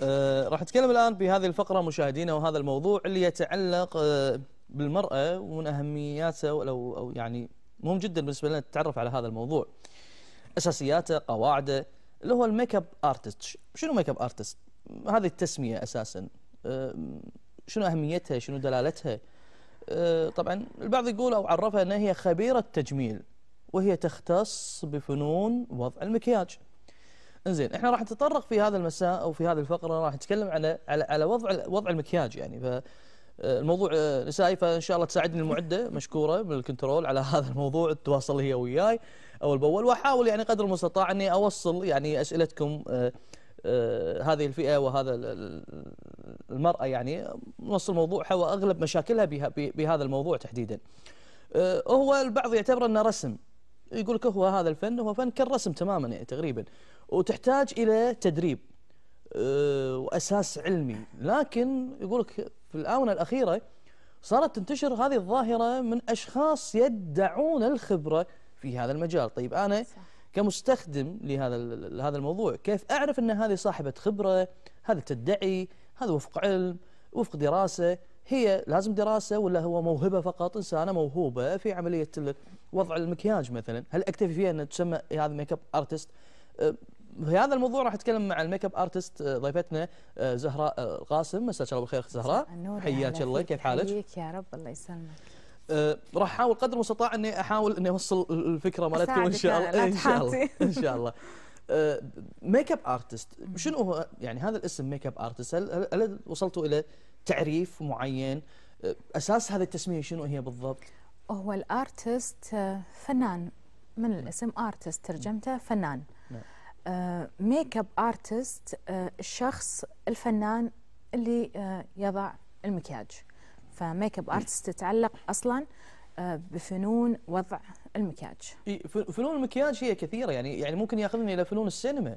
آه، راح نتكلم الآن بهذه الفقرة مشاهدينا وهذا الموضوع اللي يتعلق آه، بالمرأة ومن أهمياته ولو أو يعني مهم جدا بالنسبة لنا التعرف على هذا الموضوع أساسياته قواعده اللي هو الميك اب ارتست شنو ميك اب ارتست هذه التسمية أساسا آه، شنو أهميتها شنو دلالتها طبعا البعض يقول أو عرفها أنها هي خبيرة تجميل وهي تختص بفنون وضع المكياج انزين احنا راح نتطرق في هذا المساء او في هذه الفقره راح نتكلم على على على وضع وضع المكياج يعني ف آه، الموضوع آه، نسائي فان شاء الله تساعدني المعده مشكوره من الكنترول على هذا الموضوع تواصل هي وياي اول باول واحاول يعني قدر المستطاع اني اوصل يعني اسئلتكم آه، هذه الفئه وهذا المراه يعني نوصل موضوعها واغلب مشاكلها بهذا الموضوع تحديدا. هو البعض يعتبر انه رسم يقول لك هو هذا الفن هو فن كالرسم تماما يعني تقريبا وتحتاج إلى تدريب آه، وأساس علمي لكن يقول لك في الآونة الأخيرة صارت تنتشر هذه الظاهرة من أشخاص يدعون الخبرة في هذا المجال طيب أنا كمستخدم لهذا هذا الموضوع كيف أعرف أن هذه صاحبة خبرة هذا تدعي هذا وفق علم وفق دراسة هي لازم دراسة ولا هو موهبة فقط إنسانة موهوبة في عملية وضع المكياج مثلا هل أكتفي فيها أن تسمى هذا ميك اب ارتست في هذا الموضوع راح اتكلم مع الميك اب ارتست آه، ضيفتنا آه، زهراء آه، القاسم مساك الله بالخير اخت زهراء حياك الله كيف حالك؟ حياك يا رب الله يسلمك أه راح احاول قدر المستطاع اني احاول اني اوصل الفكره مالتكم ان شاء الله ان شاء الله ان شاء الله أه ميك اب ارتست شنو هو يعني هذا الاسم ميك اب ارتست هل, هل وصلتوا الى تعريف معين اساس هذه التسميه شنو هي بالضبط؟ هو الارتست فنان من الاسم ارتست ترجمته فنان ميك اب ارتست الشخص الفنان اللي آه، يضع المكياج فميك اب ارتست تتعلق اصلا آه، بفنون وضع المكياج فنون المكياج هي كثيره يعني يعني ممكن ياخذني الى فنون السينما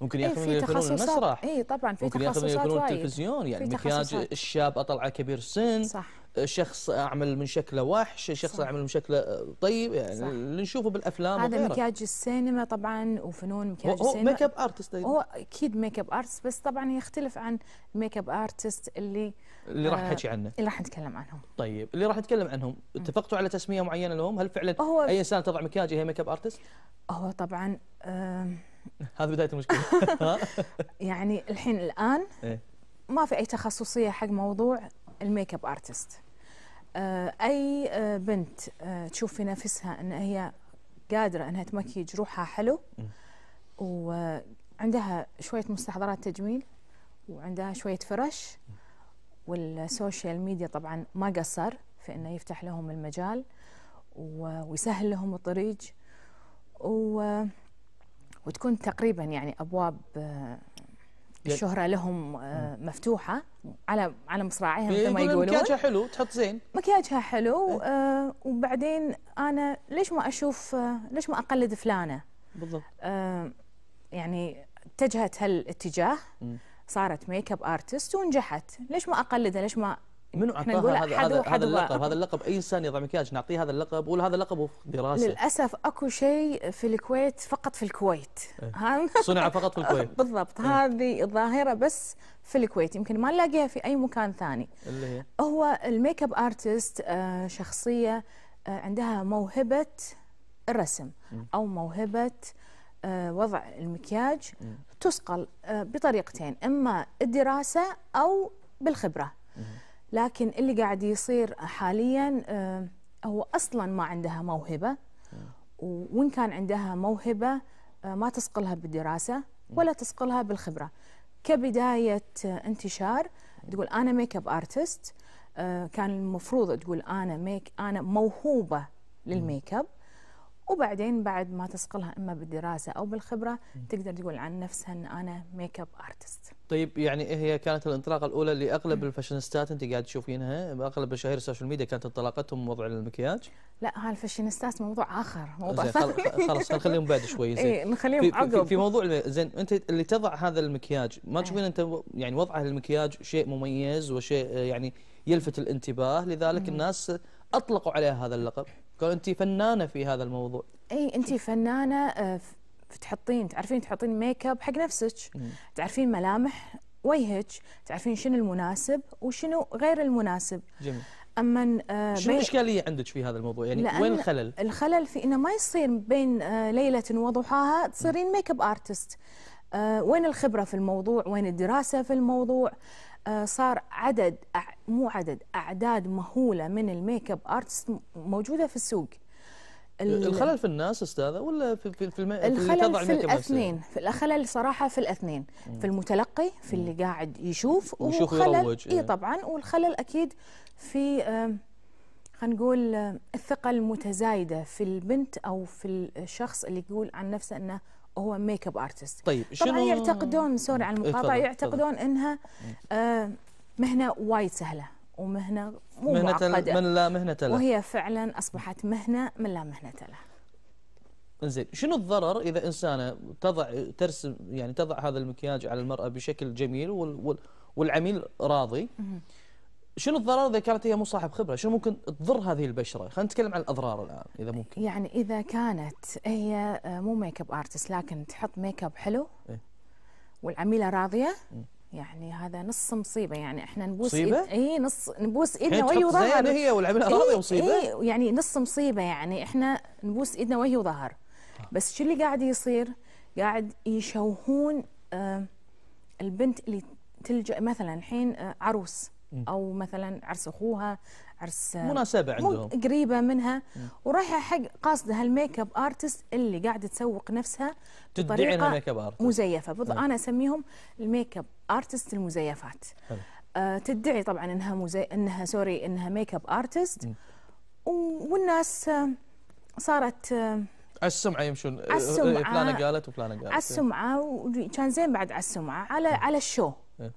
ممكن ياخذني الى فنون المسرح اي طبعا في تخصصات ممكن ياخذني الى فنون التلفزيون يعني مكياج الشاب اطلعه كبير السن صح شخص اعمل من شكله وحش شخص صح. اعمل من شكله آه، طيب يعني اللي نشوفه بالافلام هذا مكياج السينما طبعا وفنون مكياج هو السينما ميك اب ارتست هو اكيد ميك اب ارتست بس طبعا يختلف عن الميك اب ارتست اللي اللي راح نحكي آه، عنه اللي راح نتكلم عنهم طيب اللي راح نتكلم عنهم اتفقتوا على تسميه معينه لهم هل فعلا هو اي انسان تضع مكياج هي ميك اب ارتست هو طبعا هذا بدايه المشكله يعني الحين الان إيه. ما في اي تخصصيه حق موضوع الميك اب ارتست آه، اي آه، بنت آه، تشوف في نفسها ان هي قادره انها تمكيج روحها حلو وعندها شويه مستحضرات تجميل وعندها شويه فرش والسوشيال ميديا طبعا ما قصر في انه يفتح لهم المجال ويسهل لهم الطريق و... وتكون تقريبا يعني ابواب الشهره لهم آه، مفتوحه على على مصراعيهم مثل ما يقولون مكياجها حلو تحط زين مكياجها حلو إيه. آه، وبعدين انا ليش ما اشوف آه، ليش ما اقلد فلانه بالضبط يعني اتجهت هالاتجاه صارت ميك اب ارتست ونجحت ليش ما اقلدها ليش ما منو اعطاها هذا هذا هذا اللقب هذا اللقب اي انسان يضع مكياج نعطيه هذا اللقب ولا هذا لقبه دراسه للاسف اكو شيء في الكويت فقط في الكويت إيه؟ صنع فقط في الكويت بالضبط إيه؟ هذه الظاهره بس في الكويت يمكن ما نلاقيها في اي مكان ثاني اللي هي هو الميك اب ارتست آه، شخصيه آه، عندها موهبه الرسم او موهبه آه، وضع المكياج تسقل بطريقتين اما الدراسه او بالخبره لكن اللي قاعد يصير حاليا آه، هو اصلا ما عندها موهبه آه. وان كان عندها موهبه آه، ما تسقلها بالدراسه ولا تسقلها بالخبره كبدايه انتشار تقول انا ميك اب ارتست كان المفروض تقول انا ميك انا موهوبه للميك اب وبعدين بعد ما تصقلها اما بالدراسه او بالخبره تقدر تقول عن نفسها ان انا ميك اب ارتست. طيب يعني هي كانت الانطلاقه الاولى لاغلب الفاشينيستات انت قاعد تشوفينها اغلب مشاهير السوشيال ميديا كانت انطلاقتهم وضع المكياج؟ لا هاي الفاشينستات موضوع اخر موضوع ثاني خلاص نخليهم بعد شوي زين ايه نخليهم عقب في, في موضوع زين انت اللي تضع هذا المكياج ما إيه. تشوفين انت يعني وضعه المكياج شيء مميز وشيء يعني يلفت الانتباه لذلك الناس اطلقوا عليها هذا اللقب؟ تقول انت فنانه في هذا الموضوع اي انت فنانه آه، تحطين تعرفين تحطين ميك اب حق نفسك تعرفين ملامح وجهك تعرفين شنو المناسب وشنو غير المناسب جميل اما آه شنو الاشكاليه عندك في هذا الموضوع يعني وين الخلل الخلل في انه ما يصير بين آه ليله وضحاها تصيرين ميك اب ارتست آه وين الخبره في الموضوع وين الدراسه في الموضوع آه، صار عدد مو عدد اعداد مهوله من الميك اب ارتست موجوده في السوق الخلل في الناس استاذه ولا في في في الم... الخلل في, في الاثنين في الخلل صراحه في الاثنين في المتلقي في اللي قاعد يشوف وخلل اي إيه. طبعا والخلل اكيد في آه، خلينا نقول آه، الثقه المتزايده في البنت او في الشخص اللي يقول عن نفسه انه هو ميك اب ارتست طيب شنو طبعا يعتقدون سوري على إيه، المقاطعه يعتقدون انها آه، مهنه وايد سهله ومهنه مو مهنة معقده من لا مهنه له وهي فعلا اصبحت مهنه من لا مهنه له زين شنو الضرر اذا انسانه تضع ترسم يعني تضع هذا المكياج على المراه بشكل جميل وال والعميل راضي شنو الضرر اذا كانت هي مو صاحب خبره؟ شنو ممكن تضر هذه البشره؟ خلينا نتكلم عن الاضرار الان اذا ممكن. يعني اذا كانت هي آه، مو ميك اب ارتست لكن تحط ميك اب حلو إيه. والعميله راضيه يعني هذا نص مصيبه يعني احنا نبوس مصيبه؟ اي نص نبوس ايدنا يعني وجه وظهر هي والعميله إيه، راضيه مصيبه؟ اي يعني نص مصيبه يعني احنا نبوس ايدنا وهي وظهر بس شو اللي قاعد يصير؟ قاعد يشوهون آه، البنت اللي تلجا مثلا الحين آه، عروس او مثلا عرس اخوها عرس آه، مناسبه عندهم قريبه منها ورايحه حق قاصده هالميك اب ارتست اللي قاعده تسوق نفسها تدعي انها ميك اب ارتست مزيفه بالضبط نعم. انا اسميهم الميك اب ارتست المزيفات حلو. آه تدعي طبعا انها مزي... انها سوري انها ميك اب ارتست والناس آه، صارت على آه، السمعه يمشون السمعه فلانه قالت وفلانه قالت السمعه وكان زين بعد على السمعه على على الشو إيه.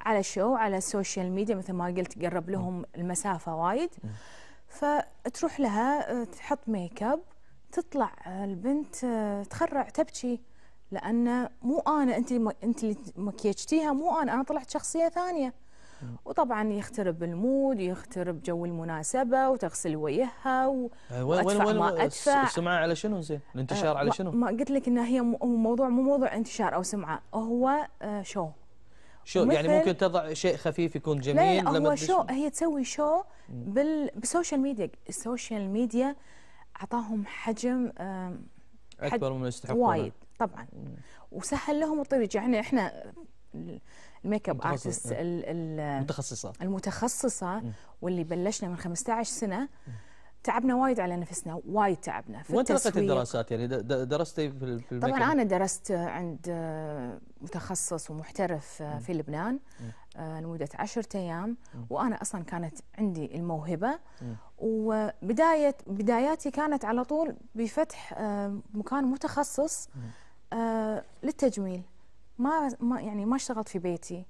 على شو على السوشيال ميديا مثل ما قلت قرب لهم المسافه وايد فتروح لها تحط ميك اب تطلع البنت تخرع تبكي لان مو انا انت انت اللي مكيجتيها مو انا انا طلعت شخصيه ثانيه وطبعا يخترب المود يخترب جو المناسبه وتغسل وجهها و... آه، وين وادفع وين ما ادفع السمعه على شنو زين الانتشار آه، على شنو ما قلت لك ان هي موضوع مو موضوع انتشار او سمعه هو آه، شو شو يعني ممكن تضع شيء خفيف يكون جميل لا هو شو هي تسوي شو بال... بالسوشيال ميديا السوشيال ميديا اعطاهم حجم اكبر من يستحقونه وايد طبعا وسهل لهم الطريق يعني احنا الميك اب ارتست المتخصصه المتخصصه واللي بلشنا من 15 سنه تعبنا وايد على نفسنا وايد تعبنا في وين تلقيت الدراسات يعني درستي في طبعا انا درست عند آه، متخصص ومحترف آه، في لبنان آه، لمده عشرة ايام وانا اصلا كانت عندي الموهبه وبدايه بداياتي كانت على طول بفتح مكان متخصص للتجميل ما يعني ما اشتغلت في بيتي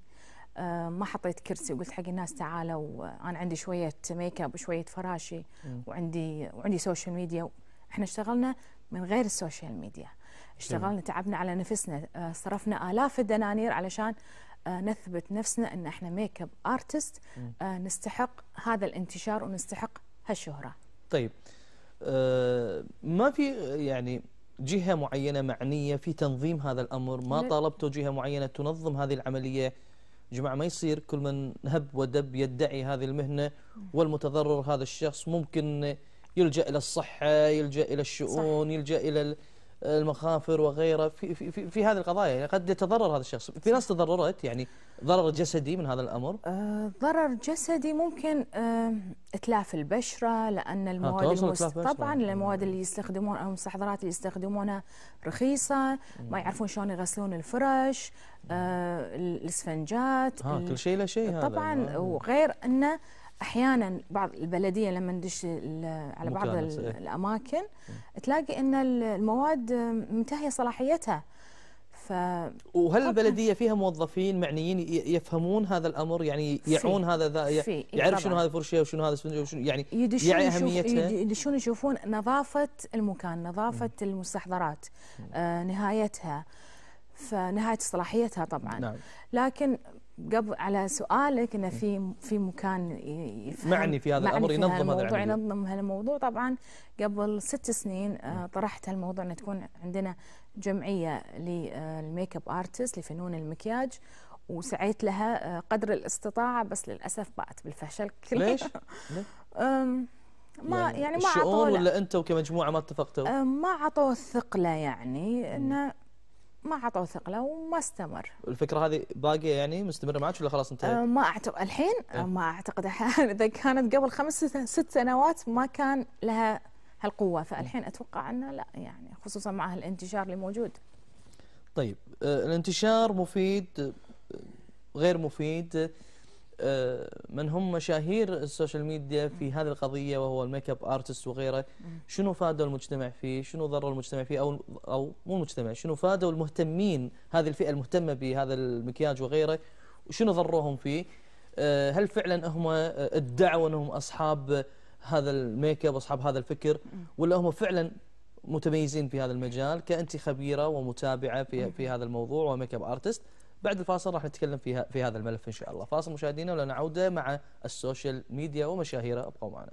آه، ما حطيت كرسي وقلت حق الناس تعالوا انا عندي شويه ميك اب وشويه فراشي وعندي وعندي سوشيال ميديا احنا اشتغلنا من غير السوشيال ميديا اشتغلنا تعبنا على نفسنا آه، صرفنا الاف الدنانير علشان آه، نثبت نفسنا ان احنا ميك اب ارتست نستحق هذا الانتشار ونستحق هالشهره طيب أه ما في يعني جهه معينه معنيه في تنظيم هذا الامر ما طالبتوا جهه معينه تنظم هذه العمليه جماعة ما يصير كل من هب ودب يدعي هذه المهنة والمتضرر هذا الشخص ممكن يلجأ إلى الصحة يلجأ إلى الشؤون صح. يلجأ إلى المخافر وغيره في, في, في, في هذه القضايا يعني قد يتضرر هذا الشخص في ناس تضررت يعني ضرر جسدي من هذا الأمر آه ضرر جسدي ممكن آه اتلاف البشرة لأن آه، المواد طبعا المواد اللي يستخدمونها أو المستحضرات اللي يستخدمونها رخيصة ما يعرفون شلون يغسلون الفرش آه الاسفنجات آه كل شيء له شيء طبعا هذا. وغير أنه احيانا بعض البلديه لما ندش على بعض الاماكن تلاقي ان المواد منتهيه صلاحيتها ف وهل البلديه فيها موظفين معنيين يفهمون هذا الامر يعني يعون هذا ذا يعرف شنو هذا فرشه وشنو هذا اسفنجه وشنو يعني يدشون يعني اهميتها يدشون يشوفون نظافه المكان نظافه المستحضرات آه نهايتها فنهايه صلاحيتها طبعا نعم. لكن قبل على سؤالك انه في في مكان يفهم معني في هذا الامر ينظم هذا الموضوع ينظم هالموضوع طبعا قبل ست سنين آه، طرحت هالموضوع ان تكون عندنا جمعيه للميك آه، اب ارتست لفنون المكياج وسعيت لها آه، قدر الاستطاعه بس للاسف باءت بالفشل كله ليش؟ ما يعني, يعني ما عطوه ولا انتم كمجموعه ما اتفقتوا؟ ما عطوه الثقله يعني انه ما عطوا ثقله وما استمر الفكره هذه باقيه يعني مستمره معك ولا خلاص انتهت؟ أه، ما اعتقد الحين إيه. أه. ما اعتقد اذا كانت قبل خمس ست سنوات ما كان لها هالقوه فالحين اتوقع انه لا يعني خصوصا مع هالانتشار اللي موجود. طيب أه، الانتشار مفيد أه، غير مفيد آه، من هم مشاهير السوشيال ميديا في هذه القضية وهو الميك اب ارتست وغيره شنو فادوا المجتمع فيه شنو ضروا المجتمع فيه أو أو مو المجتمع شنو فادوا المهتمين هذه الفئة المهتمة بهذا المكياج وغيره وشنو ضروهم فيه آه، هل فعلا هم ادعوا أنهم أصحاب هذا الميك اب أصحاب هذا الفكر ولا هم فعلا متميزين في هذا المجال كأنت خبيرة ومتابعة في, في هذا الموضوع وميك اب ارتست بعد الفاصل راح نتكلم فيها في هذا الملف إن شاء الله فاصل مشاهدينا ولنا عودة مع السوشيال ميديا ومشاهيره ابقوا معنا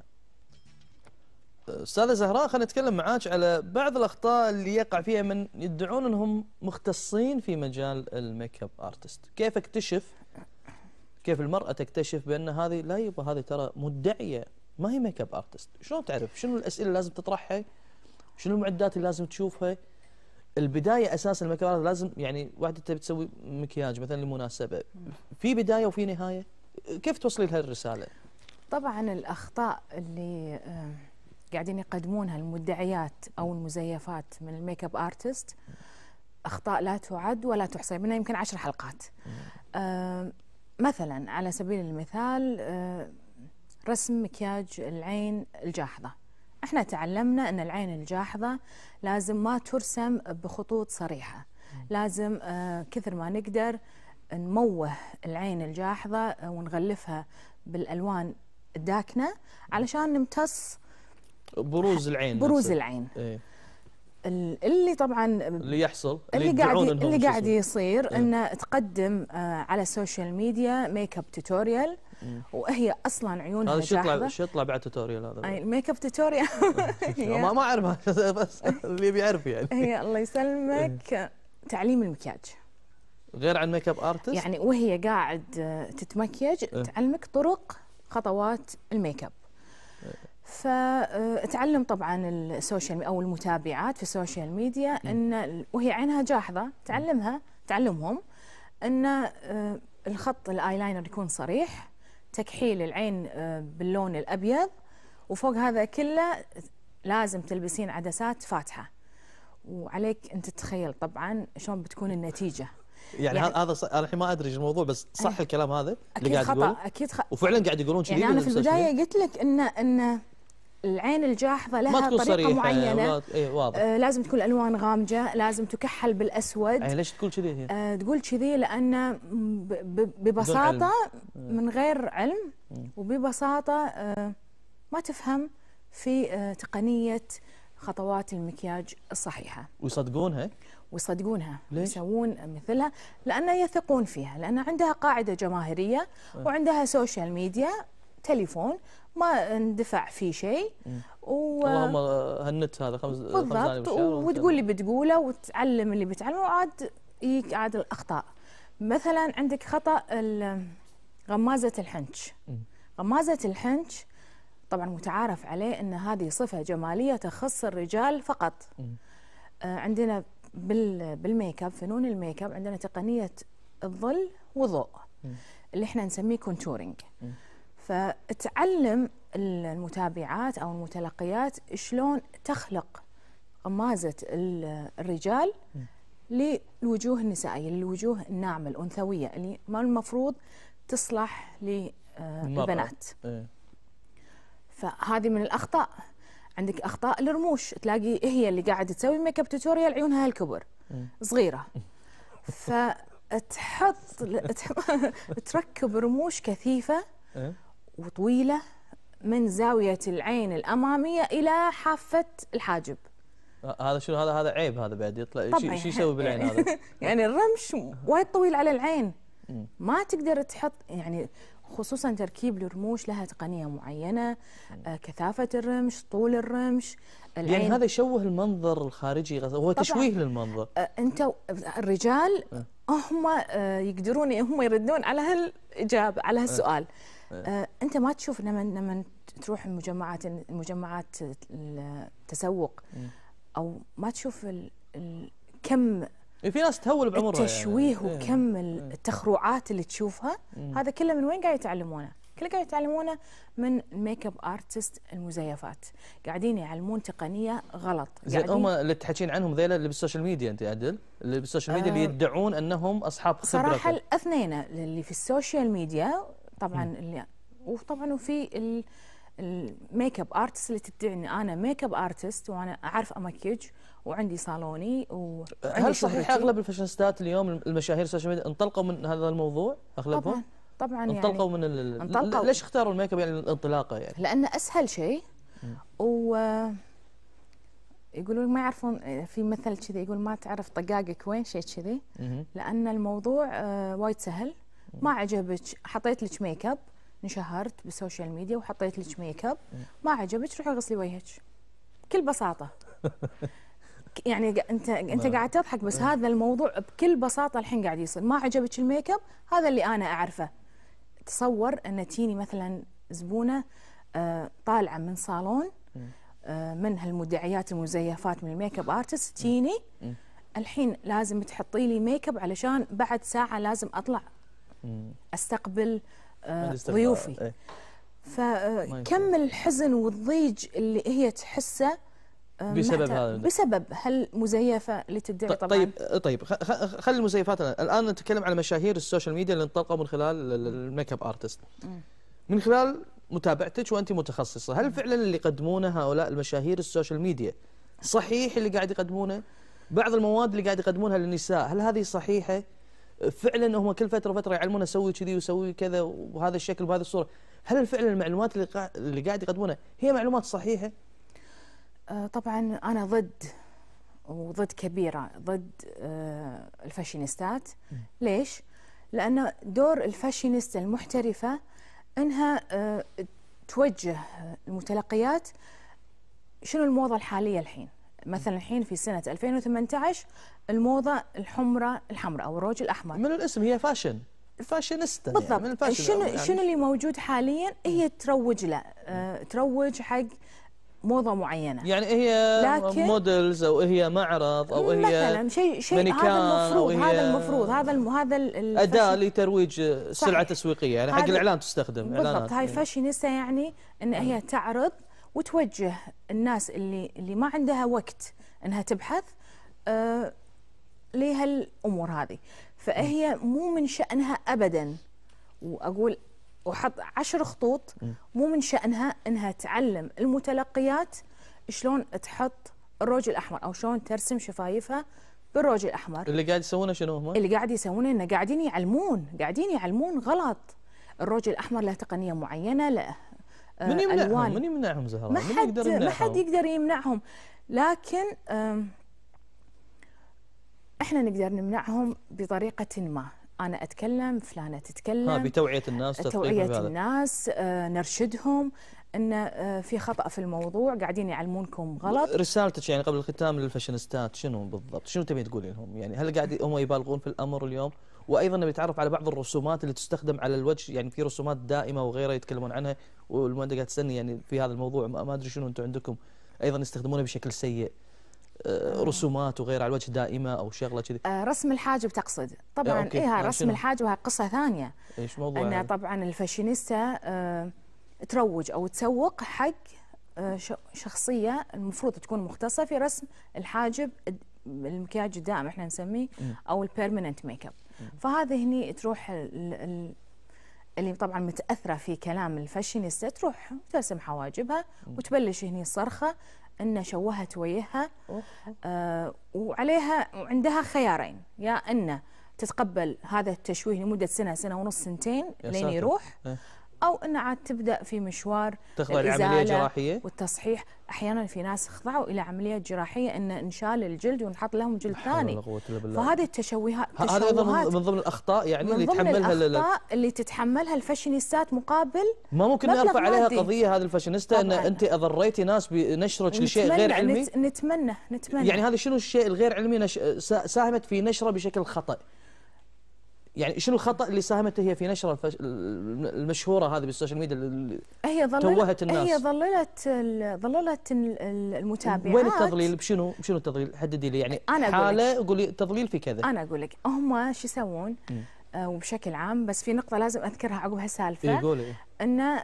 استاذه زهراء خلينا نتكلم معاك على بعض الاخطاء اللي يقع فيها من يدعون انهم مختصين في مجال الميك اب ارتست كيف اكتشف كيف المراه تكتشف بان هذه لا يبا هذه ترى مدعيه ما هي ميك اب ارتست شلون تعرف شنو الاسئله اللي لازم تطرحها شنو المعدات اللي لازم تشوفها البدايه اساس المكياج لازم يعني واحده تبي تسوي مكياج مثلا لمناسبه في بدايه وفي نهايه كيف توصلي لها الرساله؟ طبعا الاخطاء اللي قاعدين يقدمونها المدعيات او المزيفات من الميك اب ارتست اخطاء لا تعد ولا تحصى منها يمكن عشر حلقات مثلا على سبيل المثال رسم مكياج العين الجاحظه احنا تعلمنا ان العين الجاحظه لازم ما ترسم بخطوط صريحه لازم آه، كثر ما نقدر نموه العين الجاحظه ونغلفها بالالوان الداكنه علشان نمتص بروز العين بروز نفسه. العين إيه؟ اللي طبعا اللي يحصل اللي, قاعد اللي قاعد يصير إيه؟ انه تقدم آه، على السوشيال ميديا ميك اب توتوريال وهي اصلا عيونها هذا شو يطلع شو يطلع بعد توتوريال هذا الميك اب توتوريال ما ما اعرفها بس اللي بيعرف يعني هي الله يسلمك إيه. تعليم المكياج غير عن ميك اب ارتست يعني وهي قاعد تتمكيج إيه. تعلمك طرق خطوات الميك اب إيه. فتعلم آه، طبعا السوشيال او المتابعات في السوشيال ميديا ان وهي عينها جاحظه تعلمها تعلمهم ان آه، الخط الايلاينر يكون صريح تكحيل العين آه، باللون الابيض وفوق هذا كله لازم تلبسين عدسات فاتحه وعليك انت تتخيل طبعا شلون بتكون النتيجه يعني, يعني هذا انا الحين ما ادري الموضوع بس صح الكلام هذا اللي قاعد خطأ اكيد خطا اكيد خطا وفعلا قاعد يقولون كذي يعني انا في البدايه قلت لك ان ان العين الجاحظه لها طريقه معينه اي واضح آه لازم تكون الالوان غامجه لازم تكحل بالاسود يعني ليش تقول كذي آه تقول كذي لان ببساطه من غير علم وببساطه آه ما تفهم في آه تقنيه خطوات المكياج الصحيحه ويصدقونها ويصدقونها ليش؟ يسوون مثلها لأن يثقون فيها لأن عندها قاعدة جماهيرية آه. وعندها سوشيال ميديا تليفون ما اندفع فيه شيء و... اللهم هالنت هذا خمس بالضبط وتقول اللي بتقوله وتعلم اللي بتعلمه وعاد يجيك عاد الاخطاء مثلا عندك خطا غمازه الحنش غمازه الحنش طبعا متعارف عليه ان هذه صفه جماليه تخص الرجال فقط آه، عندنا بالميك اب فنون الميك اب عندنا تقنيه الظل وضوء اللي احنا نسميه كونتورنج فتعلم المتابعات او المتلقيات شلون تخلق غمازه الرجال للوجوه النسائيه للوجوه الناعمه الانثويه اللي ما المفروض تصلح للبنات آه، إيه. فهذه من الاخطاء عندك اخطاء الرموش تلاقي هي اللي قاعده تسوي ميك اب توتوريال عيونها الكبر إيه. صغيره فتحط تركب رموش كثيفه إيه. وطويلة من زاوية العين الأمامية إلى حافة الحاجب آه، هذا شنو هذا هذا عيب هذا بعد يطلع شو يسوي بالعين هذا يعني الرمش وايد طويل على العين ما تقدر تحط يعني خصوصا تركيب الرموش لها تقنيه معينه آه، كثافه الرمش طول الرمش العين يعني هذا يشوه المنظر الخارجي هو تشويه للمنظر آه، انت الرجال هم يقدرون هم يردون على هالاجابه على هالسؤال إيه. آه، انت ما تشوف لما لما تروح المجمعات المجمعات التسوق إيه. او ما تشوف ال ال كم إيه، في ناس تهول بعمرها يعني. التشويه يعني. وكم التخروعات اللي تشوفها مم. هذا كله من وين قاعد يتعلمونه؟ كله قاعد يتعلمونه من الميك اب ارتست المزيفات قاعدين يعلمون تقنيه غلط زين هم اللي تحكين عنهم ذيلا اللي بالسوشيال ميديا انت عدل اللي بالسوشيال ميديا اللي آه. يدعون انهم اصحاب خبره صراحه الاثنين اللي في السوشيال ميديا طبعا اللي وطبعا وفي الميك اب ارتست اللي تدعي ان انا ميك اب ارتست وانا اعرف امكج وعندي صالوني وعندي هل صحيح اغلب الفاشنستات اليوم المشاهير السوشيال ميديا انطلقوا من هذا الموضوع اغلبهم؟ طبعا طبعا يعني انطلقوا يعني من ال... انطلقوا ليش اختاروا الميك اب يعني الانطلاقه يعني؟ لانه اسهل شيء و يقولون ما يعرفون في مثل كذي يقول ما تعرف طقاقك وين شيء كذي لان الموضوع آه، وايد سهل ما عجبك حطيت لك ميك اب انشهرت بالسوشيال ميديا وحطيت لك ميك اب ما عجبك روحي غسلي وجهك بكل بساطه يعني انت انت قاعد تضحك بس إيه. هذا الموضوع بكل بساطه الحين قاعد يصير ما عجبك الميك اب هذا اللي انا اعرفه تصور ان تجيني مثلا زبونه آه، طالعه من صالون إيه. آه، من هالمدعيات المزيفات من الميك اب ارتست إيه. تجيني الحين لازم تحطي لي ميك اب علشان بعد ساعه لازم اطلع استقبل آه، ضيوفي إيه. فكم آه، الحزن والضيج اللي هي تحسه آه، بسبب هذا بسبب هل مزيفه تدعي طيب، طبعا طيب طيب خلي المزيفات الان نتكلم على مشاهير السوشيال ميديا اللي انطلقوا من خلال الميك اب ارتست من خلال متابعتك وانت متخصصه هل فعلا اللي يقدمونه هؤلاء المشاهير السوشيال ميديا صحيح اللي قاعد يقدمونه بعض المواد اللي قاعد يقدمونها للنساء هل هذه صحيحه فعلا هم كل فتره وفتره يعلمونا سوي كذي وسوي كذا وهذا الشكل وبهذه الصوره هل فعلا المعلومات اللي, قا... اللي قاعد يقدمونها هي معلومات صحيحه آه، طبعا انا ضد وضد كبيره ضد آه، الفاشينيستات ليش لان دور الفاشينيستا المحترفه انها آه، توجه المتلقيات شنو الموضه الحاليه الحين مثلا الحين في سنه 2018 الموضه الحمراء الحمراء او الروج الاحمر من الاسم هي فاشن الفاشينيستا بالضبط يعني من الفاشن شنو يعني شنو اللي موجود حاليا هي تروج له أه تروج حق موضه معينه يعني هي لكن موديلز او هي معرض او هي مثلا شيء شيء هذا المفروض هذا المفروض هذا هذا اداه لترويج سلعه تسويقيه يعني حق الاعلان تستخدم بالضبط هاي يعني. فاشينيستا يعني ان هي تعرض وتوجه الناس اللي اللي ما عندها وقت انها تبحث لها آه، لهالامور هذه فهي مو من شانها ابدا واقول وحط عشر خطوط مو من شانها انها تعلم المتلقيات شلون تحط الروج الاحمر او شلون ترسم شفايفها بالروج الاحمر اللي قاعد يسوونه شنو هم اللي قاعد يسوونه انه قاعدين يعلمون قاعدين يعلمون غلط الروج الاحمر له تقنيه معينه له آه، من يمنعهم ألوان. من يمنعهم زهراء ما حد يقدر يمنعهم ما حد يقدر يمنعهم لكن احنا نقدر نمنعهم بطريقه ما انا اتكلم فلانه تتكلم ها بتوعيه الناس توعيه الناس آه، نرشدهم ان آه، في خطا في الموضوع قاعدين يعلمونكم غلط رسالتك يعني قبل الختام للفاشينيستات شنو بالضبط شنو تبي تقولي لهم يعني هل قاعد هم يبالغون في الامر اليوم وايضا بيتعرف على بعض الرسومات اللي تستخدم على الوجه يعني في رسومات دائمه وغيرها يتكلمون عنها والمنطقه تستني يعني في هذا الموضوع ما ادري شنو انتم عندكم ايضا يستخدمونها بشكل سيء آه، آه. رسومات وغيره على الوجه دائمه او شغله كذي آه، رسم الحاجب تقصد طبعا ايها رسم الحاجب هاي قصه ثانيه ايش موضوع ان يعني؟ طبعا الفاشينيستا تروج او تسوق حق شخصيه المفروض تكون مختصه في رسم الحاجب المكياج الدائم احنا نسميه او البيرمننت ميك اب فهذا هني تروح اللي طبعا متاثره في كلام الفاشينيستا تروح ترسم حواجبها وتبلش هني الصرخه ان شوهت وجهها آه وعليها وعندها خيارين يا ان تتقبل هذا التشويه لمده سنه سنه ونص سنتين لين يروح إيه. او ان عاد تبدا في مشوار تخضع لعمليه جراحيه والتصحيح احيانا في ناس خضعوا الى عمليه جراحيه ان انشال الجلد ونحط لهم جلد ثاني فهذه التشويهات هذا ايضا من ضمن الاخطاء يعني من اللي ضمن الاخطاء اللي تتحملها الفاشينيستات مقابل ما ممكن نرفع عليها قضيه هذه الفاشينيستا ان انت اضريتي ناس بنشرك لشيء غير علمي نتمنى نتمنى يعني هذا شنو الشيء الغير علمي ساهمت في نشره بشكل خطا يعني شنو الخطا اللي ساهمت هي في نشر الفش... المشهوره هذه بالسوشيال ميديا اللي هي ضللت توهت الناس هي ظللت ظللت المتابعات وين التضليل بشنو بشنو التضليل حددي لي يعني أنا حاله قولي تضليل في كذا انا اقول لك هم شو يسوون آه، وبشكل عام بس في نقطه لازم اذكرها عقب هالسالفه إيه، قولي انه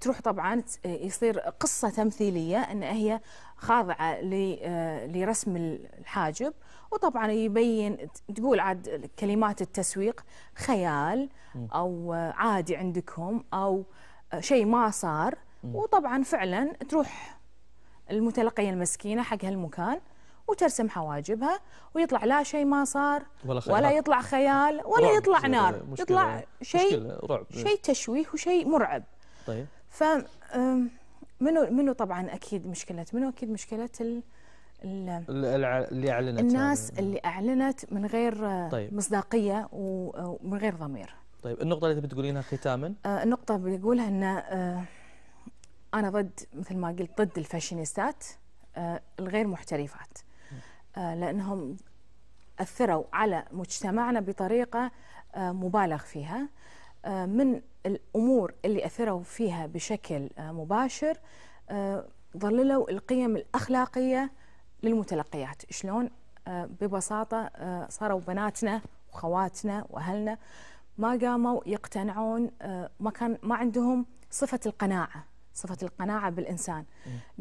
تروح طبعا يصير قصه تمثيليه ان هي خاضعه آه، لرسم الحاجب وطبعا يبين تقول عاد كلمات التسويق خيال او عادي عندكم او شيء ما صار وطبعا فعلا تروح المتلقيه المسكينه حق هالمكان وترسم حواجبها ويطلع لا شيء ما صار ولا, خيال. ولا يطلع خيال ولا يطلع نار يطلع شيء شيء تشويه وشيء مرعب طيب ف منو منو طبعا اكيد مشكله منو اكيد مشكله اللي اعلنت الناس يعني. اللي اعلنت من غير طيب. مصداقيه ومن غير ضمير طيب النقطه اللي تبي تقولينها ختاما آه النقطه بقولها ان آه انا ضد مثل ما قلت ضد الفاشينيستات آه الغير محترفات آه لانهم اثروا على مجتمعنا بطريقه آه مبالغ فيها آه من الامور اللي اثروا فيها بشكل آه مباشر آه ظللوا القيم الاخلاقيه للمتلقيات شلون آه، ببساطه آه، صاروا بناتنا وخواتنا واهلنا ما قاموا يقتنعون آه، ما كان ما عندهم صفه القناعه صفه القناعه بالانسان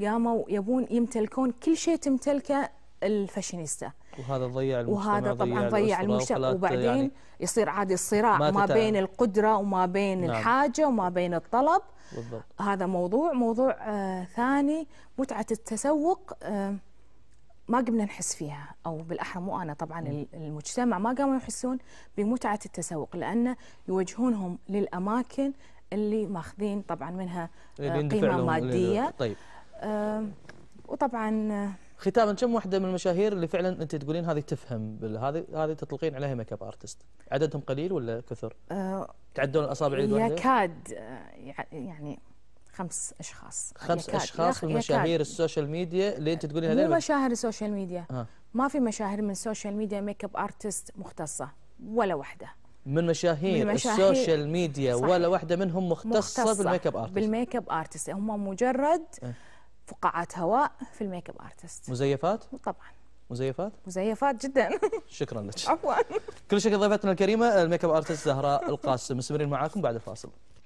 قاموا يبون يمتلكون كل شيء تمتلكه الفاشينيستا وهذا ضيع المجتمع وهذا طبعا ضيع المجتمع وبعدين يعني يصير عادي الصراع ما, ما بين القدره وما بين نعم. الحاجه وما بين الطلب بالضبط. هذا موضوع موضوع آه ثاني متعه التسوق آه ما قمنا نحس فيها او بالاحرى مو انا طبعا المجتمع ما قاموا يحسون بمتعه التسوق لانه يوجهونهم للاماكن اللي ماخذين طبعا منها آه، قيمه ماديه طيب آه وطبعا ختاما كم واحده من المشاهير اللي فعلا انت تقولين هذه تفهم هذه هذه تطلقين عليها ميك اب ارتست عددهم قليل ولا كثر؟ أه تعدون الاصابع يكاد آه، يعني خمس اشخاص خمس اشخاص من مشاهير السوشيال ميديا اللي انت تقولين هذول مو مشاهير السوشيال ميديا آه. ما في مشاهير من السوشيال ميديا ميك اب ارتست مختصه ولا واحده من مشاهير, من مشاهير السوشيال ميديا صحيح. ولا واحده منهم مختصه, مختصة بالميك اب ارتست بالميك اب ارتست هم مجرد آه. فقاعات هواء في الميك اب ارتست مزيفات طبعا مزيفات؟ مزيفات جدا شكرا لك عفوا كل شيء ضيفتنا الكريمه الميك اب ارتست زهراء القاسم مستمرين معاكم بعد الفاصل